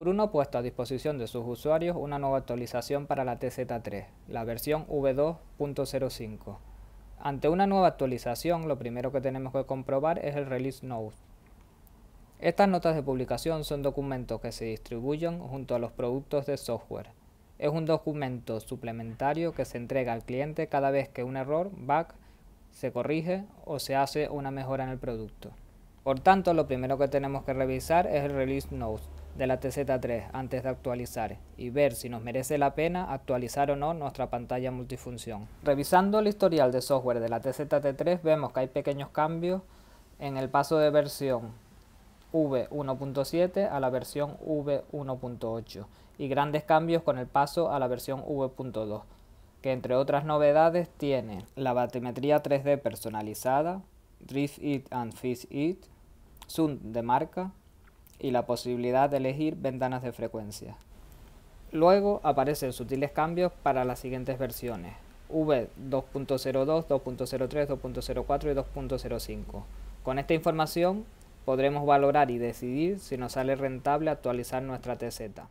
Bruno ha puesto a disposición de sus usuarios una nueva actualización para la TZ3, la versión V2.05. Ante una nueva actualización, lo primero que tenemos que comprobar es el Release Note. Estas notas de publicación son documentos que se distribuyen junto a los productos de software. Es un documento suplementario que se entrega al cliente cada vez que un error, bug, se corrige o se hace una mejora en el producto. Por tanto, lo primero que tenemos que revisar es el Release Notes de la TZ3 antes de actualizar y ver si nos merece la pena actualizar o no nuestra pantalla multifunción. Revisando el historial de software de la TZT3 vemos que hay pequeños cambios en el paso de versión V1.7 a la versión V1.8 y grandes cambios con el paso a la versión V.2 que entre otras novedades tiene la batimetría 3D personalizada, Drift It and Fish It, Zoom de marca y la posibilidad de elegir ventanas de frecuencia. Luego aparecen sutiles cambios para las siguientes versiones, V 2.02, 2.03, 2.04 y 2.05. Con esta información podremos valorar y decidir si nos sale rentable actualizar nuestra TZ.